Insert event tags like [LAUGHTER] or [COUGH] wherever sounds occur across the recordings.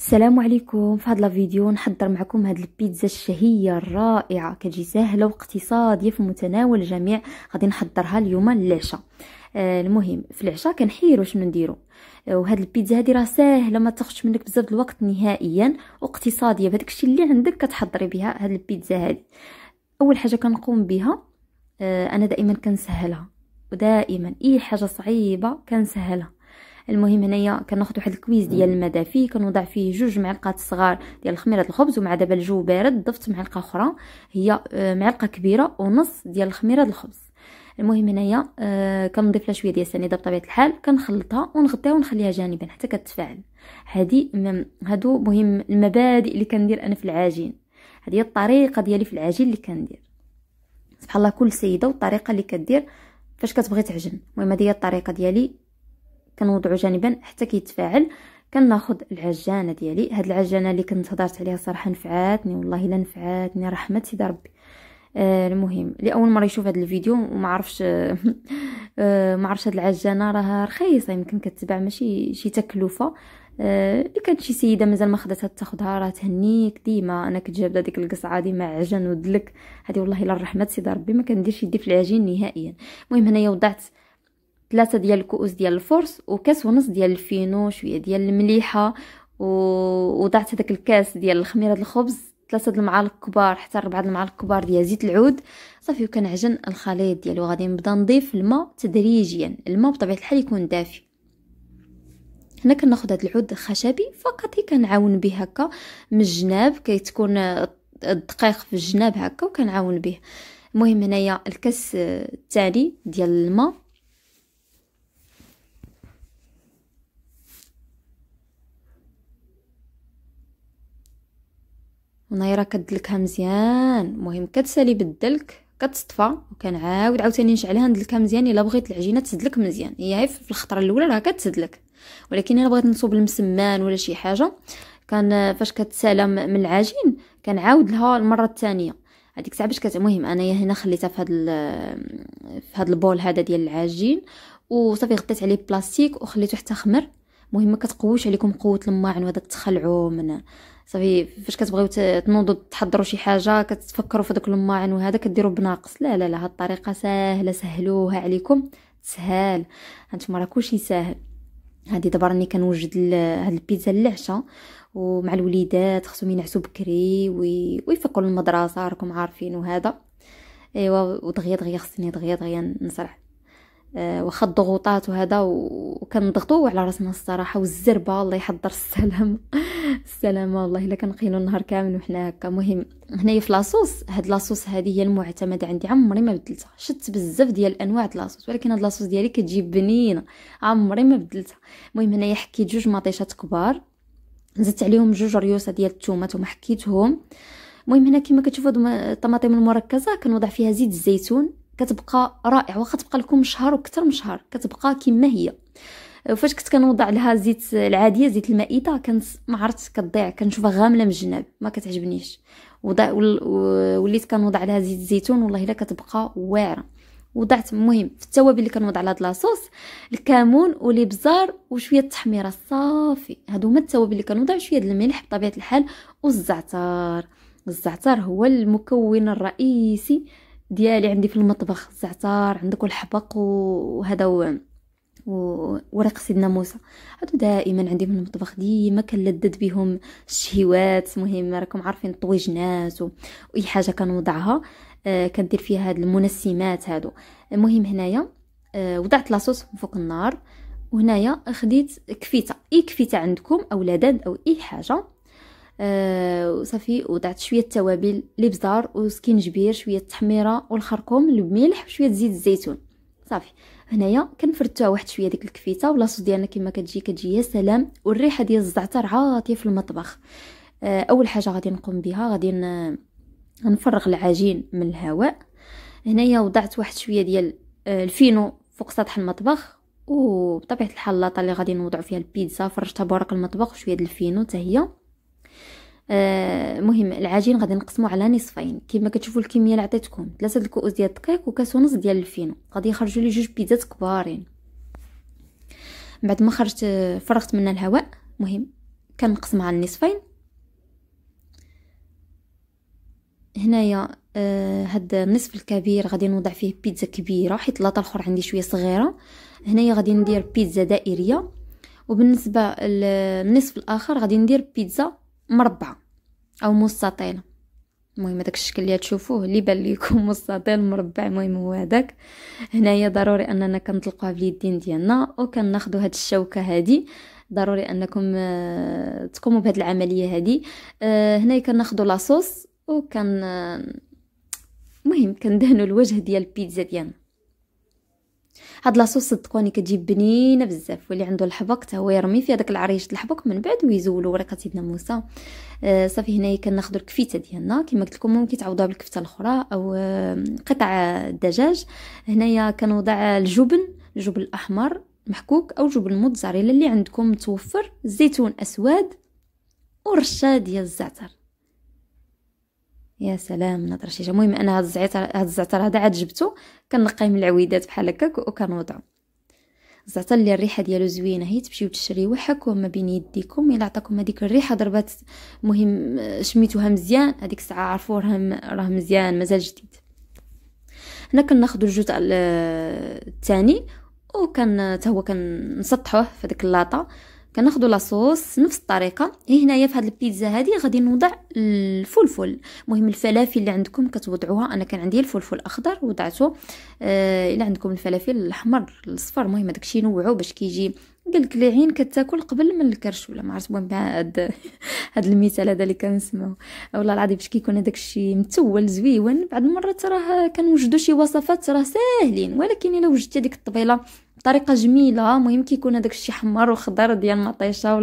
السلام عليكم في هذا الفيديو نحضر معكم هذه البيتزا الشهيه الرائعه كتجي سهله واقتصاديه في متناول الجميع غادي نحضرها اليوم للعشاء آه المهم في العشاء كنحيروا شنو نديرو آه وهاد البيتزا هذه راه ساهله ما تاخذش منك بزاف الوقت نهائيا واقتصاديه بهذاك الشيء اللي عندك كتحضري بها هاد البيتزا هذه اول حاجه كنقوم بها آه انا دائما كنسهلها ودائما اي حاجه صعيبه كنسهلها المهم هنايا كناخذ واحد الكويز ديال الماء دافي كنوضع فيه جوج معلقات صغار ديال خميره الخبز ومع دابا الجو بارد ضفت معلقه اخرى هي آه، معلقه كبيره ونص ديال خميره الخبز المهم هنايا آه، كنضيف لها شويه ديال السنيده بطبيعه الحال كنخلطها ونغطيها ونخليها جانبا حتى كتفاعل هادي هادو مهم المبادئ اللي كندير انا في العجين هادي هي الطريقه ديالي في العجين اللي كندير سبحان الله كل سيده والطريقه اللي كدير فاش كتبغي تعجن المهم هادي هي الطريقه ديالي كنوضعو جانبا حتى كيتفاعل كناخد العجانه ديالي هاد العجانه اللي كنت هضرت عليها صراحه نفعاتني والله الا نفعاتني رحمه سيدي ربي آه المهم لاول مره يشوف هذا الفيديو وما عرفش آه ما عرفش هاد العجانه راها رخيصه يمكن كتباع ماشي شي تكلفه آه، اللي كانت شي سيده مازال ما خداتها تاخدها راه تهنيك ديما انا كتجاب هذيك القصعه ديما عجن ودلك هذه والله الا رحمه سيدي ربي ما كنديرش يدي في العجين نهائيا المهم هنايا وضعت ثلاثة ديال الكؤوس ديال الفرص وكاس ونص ديال الفينو شويه ديال المليحه و... وضعت هذاك الكاس ديال الخميره الخبز ثلاثه المعالق كبار حتى ربعه المعالق كبار ديال زيت العود صافي وكنعجن الخليط ديالو غادي نبدا نضيف الماء تدريجيا الماء بطبيعه الحال يكون دافي هنا كناخذ هذا العود خشبي فقط هي كنعاون به هكا من الجناب كيتكون الدقيق في الجناب هكا وكنعاون به المهم هنايا الكاس الثاني ديال الماء ونايره كدلكها مزيان المهم كتسالي بالدلك كتصطفى وكنعاود عاوتاني نشعلها ندلكها مزيان الا بغيت العجينه تسدلك مزيان هي في الخطره الاولى راه كتسدلك ولكن الا بغيت نصوب المسمان ولا شي حاجه كان فاش كتسالى من العجين كنعاود لها المره الثانيه هذيك الساعه باش كت المهم انايا هنا خليتها في هذا في هذا البول هذا ديال العجين وصافي غطيت عليه بلاستيك وخليته حتى خمر المهم ما كتقويش عليكم قوه الماعن وهذا التخلعو من صافي فاش كتبغيو تنوضوا تحضروا شي حاجه كتفكروا في داك الماعن وهذا كديروا بناقص لا لا لا هاد الطريقه ساهله سهلوها عليكم سهال انتما راه كلشي ساهل هادي دابا راني كنوجد هاد البيتزا للعشاء ومع الوليدات خصهم ينعسوا بكري ويفكروا المدرسه راكم عارفين وهذا ايوا ودغيا دغيا خصني دغيا دغيا نسرع أه واخا الضغوطات وهذا وكنضغطوا على راسنا الصراحه والزربه الله يحضر السلام السلامه والله الا كنقينو النهار كامل وحنا هكا مهم هنايا في لاصوص هاد لاصوص هادي هي المعتمده عندي عمري ما بدلتها شدت بزاف ديال انواع د لاصوص ولكن هاد لاصوص ديالي كتجي بنينه عمري ما بدلتها المهم هنايا حكيت جوج مطيشات كبار زدت عليهم جوج ريوسه ديال الثومات وما حكيتهم المهم هنا كما كتشوفوا الطماطم المركزه كنوضع فيها زيت الزيتون كتبقى رائع واخا تبقى لكم شهر وكثر من شهر كتبقى كما هي فاش كنت كنوضع لها زيت العاديه زيت المائده كانت ما عرفت كتضيع كنشوفها غامله من الجناب ما كتعجبنيش وضع وليت كنوضع لها زيت الزيتون والله الا كتبقى واعره وضعت المهم في التوابل اللي كنوضع لهاد لاصوص الكمون والابزار وشويه التحميره صافي هادو هما التوابل اللي كنوضع شويه الملح بطبيعه الحال والزعتر الزعتر هو المكون الرئيسي ديالي عندي في المطبخ الزعتر عندك الحبق وهذا هو وورق سيدنا موسى هادو دائما عندي في المطبخ ديما كنلدد بهم الشهيوات مهم راكم عارفين الطويجنات واي حاجه كنوضعها آه كندير فيها هاد المنسمات هادو المهم هنايا آه وضعت لاصوص فوق النار وهنايا خديت كفيته اي كفيته عندكم او لدد او اي حاجه آه وصافي وضعت شويه التوابل لبزار وسكينجبير شويه التحميره والخرقوم الملح وشويه زيت الزيتون صافي هنايا كنفرتوها واحد شويه ديك الكفيته ولاصوص ديالنا كما كتجي كتجي يا سلام والريحه ديال الزعتر عاطيه في المطبخ آه، اول حاجه غادي نقوم بها غادي نفرغ العجين من الهواء هنايا وضعت واحد شويه ديال آه، الفينو فوق سطح المطبخ وبطبيعه الحال لاطه اللي غادي نوضع فيها البيتزا فرشتها بورق المطبخ وشويه ديال الفينو حتى آه مهم العجين غادي نقسمو على نصفين كيما كتشوفوا الكميه اللي عطيتكم ثلاثه الكؤوس ديال الدقيق وكاس ونص ديال الفينو غادي يخرجوا لي جوج بيتزات كبارين بعد ما خرجت آه، فرغت منها الهواء مهم كنقسمها على النصفين هنايا آه هاد النصف الكبير غادي نوضع فيه بيتزا كبيره حيت لاطا الاخر عندي شويه صغيره هنايا غادي ندير بيتزا دائريه وبالنسبه للنصف الاخر غادي ندير بيتزا مربعه او مستطيل المهم داك الشكل اللي تشوفوه اللي بان لكم مستطيل مربع المهم هو هذاك هنايا ضروري اننا كنطلقوها باليدين ديالنا وكناخذوا هاد الشوكه هذه ضروري انكم آه، تقوموا بهاد العمليه هذه آه، هنايا كناخذوا لاصوص وكن آه، المهم كندهنوا الوجه ديال البيتزا ديالنا هاد لاصوص صدقوني كتجيب بنينه بزاف واللي عنده الحبق حتى هو يرمي فيها داك العريش الحبق من بعد ويزولو ورقه سيدنا موسى آه، صافي هنايا كناخذوا الكفيته ديالنا كما قلت لكم ممكن تعوضوها بالكفته الاخرى او آه، قطع الدجاج هنايا كنوضع الجبن الجبن الاحمر محكوك او جبن الموتزاريلا اللي عندكم متوفر زيتون اسود ورشه ديال الزعتر يا سلام شي حاجه المهم انا هاد الزعتر هاد الزعتر هذا عاد جبته كنقيه من العويدات بحال هكاك وكنوضعو الزعتر اللي الريحه ديالو زوينه هي تمشيو تشريوه حكوه ما بين يديكم الا عطاكم هذيك الريحه ضربات مهم شميتوها مزيان هذيك الساعه عرفوا راه راه مزيان مازال جديد هنا كناخذ الجزء الثاني وكان هو كنسطحوه في ديك اللاطه كناخذوا لاصوص نفس الطريقه إيه، هنايا في هذه البيتزا هادي غادي نوضع الفلفل المهم الفلافل اللي عندكم كتوضعوها انا كان عندي الفلفل الاخضر وضعته آه الا عندكم الفلافل الاحمر الاصفر المهم داكشي نوعو باش كيجي قالك العين كتاكل قبل من الكرش ولا ما عرفت المهم هاد [LAUGHS] هاد المثال هذا اللي كنسمعو والله العظيم باش كيكون هذاك الشيء متول زويون بعض المرات راه كنوجدو شي وصفات راه ساهلين ولكن الا وجدتي هذيك الطبيله بطريقه جميله مهم كيكون هذاك الشيء حمر وخضر ديال المطيشه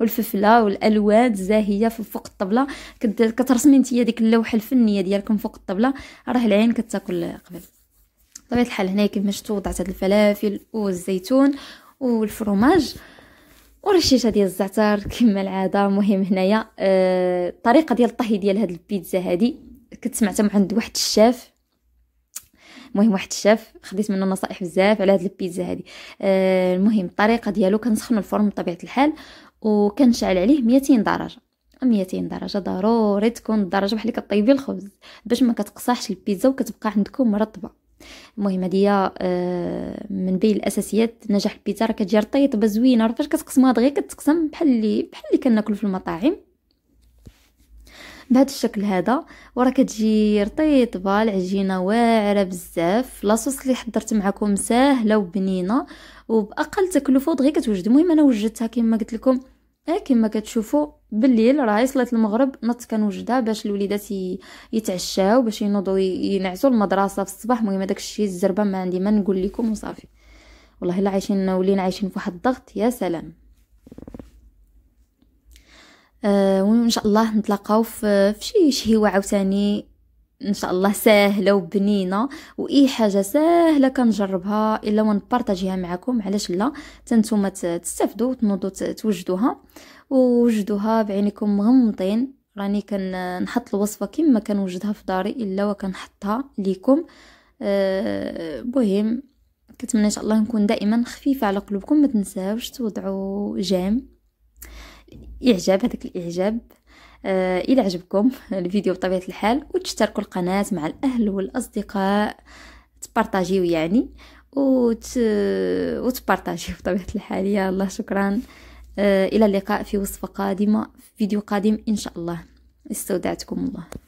والفلفله والالوان زاهيه في فوق الطبله كترسمي نتيا ديك اللوحه الفنيه ديالكم فوق الطبله راه العين كتاكل قبل طبيعه الحال هنا كيف ما شفتوا وضعت هاد الفلافل والزيتون والفروماج ورشيشه ديال الزعتر كما العاده المهم هنايا الطريقه آه، ديال الطهي ديال هاد البيتزا هادي كنت سمعتها من عند واحد الشاف المهم واحد الشاف خديت منه نصائح بزاف على هاد البيتزا هادي آه، المهم الطريقه ديالو كنسخنوا الفرن بطبيعه الحال وكنشعل عليه 200 درجه 200 درجه ضروري تكون الدرجه بحال اللي كطيبي الخبز باش ما كتقصحش البيتزا وكتبقى عندكم مرطبه المهم هذه آه، من بين الاساسيات نجاح البيتزا راه كتجي رطيطبه زوينه راه فاش كتقسمها دغيا كتقسم بحال اللي بحال اللي كناكلو في المطاعم بهذا الشكل هذا وراه كتجي رطيطبه العجينه واعره بزاف لاصوص اللي حضرت معكم ساهله وبنينه وباقل تكلفه دغيا كتوجد المهم انا وجدتها كما قلت لكم كما كتشوفوا بالليل راهي صلاه المغرب نط كنوجدها باش الوليدات يتعشاو باش ينوضوا ينعسوا المدرسه في الصباح المهم هذاك الشيء الزربه ما عندي ما نقول لكم وصافي والله الا عايشين ولينا عايشين في واحد الضغط يا سلام آه وان شاء الله نتلاقاو في شي شهيوه عاوتاني ان شاء الله ساهله وبنينه واي حاجه ساهله كنجربها الا ونبارطاجيها معكم علاش لا تنتوما تستافدوا وتنوضوا توجدوها ووجدوها بعينكم مغمضين راني كنحط الوصفه كما كنوجدها في داري الا وكنحطها ليكم المهم أه كنتمنى ان شاء الله نكون دائما خفيفه على قلوبكم ما تنساوش توضعوا جام اعجاب هذاك الاعجاب آه، إلى عجبكم الفيديو بطبيعة الحال وتشتركوا القناة مع الأهل والأصدقاء تبارطاجيو يعني وت... وتبارطاجيو بطبيعة الحال يا الله شكرا آه، إلى اللقاء في وصفة قادمة في فيديو قادم إن شاء الله استودعتكم الله